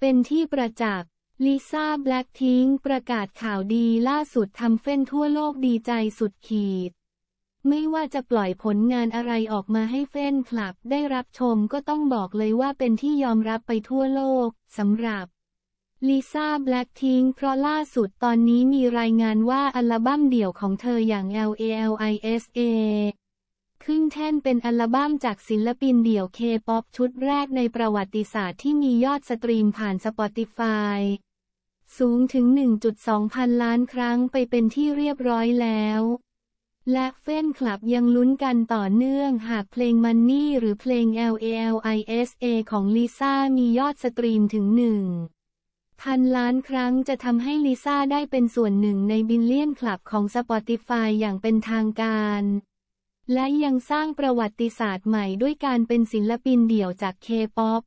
เป็นที่ประจักษ์ ลิซ่าแบล็กทิงประกาศข่าวดีล่าสุดทำเฟ้นทั่วโลกดีใจสุดขีด ไม่ว่าจะปล่อยผลงานอะไรออกมาให้เฟ้นคลับได้รับชมก็ต้องบอกเลยว่าเป็นที่ยอมรับไปทั่วโลกสำหรับลิซ่าแบล็กทิงเพราะล่าสุดตอนนี้มีรายงานว่าอัลบั้มเดี่ยวของเธออย่าง LALISA ขึ่งแท่นเป็นอัลบั้มจากศิลปินเดี่ยวเคป๊อปชุดแรกในประวัติศาสตร์ที่มียอดสตรีมผ่านสปอติฟายสูงถึง 1.2พันล้านครั้งไปเป็นที่เรียบร้อยแล้ว และเฟนคลับยังลุ้นกันต่อเนื่องหากเพลงมันนี่หรือเพลง LALISA ของลิซ่ามียอดสตรีมถึงหนึ่งพันล้านครั้งจะทำให้ลิซ่าได้เป็นส่วนหนึ่งในบิลเลียนคลับของ Spotify อย่างเป็นทางการและยังสร้างประวัติศาสตร์ใหม่ด้วยการเป็นศิลปินเดี่ยวจากเคป๊อป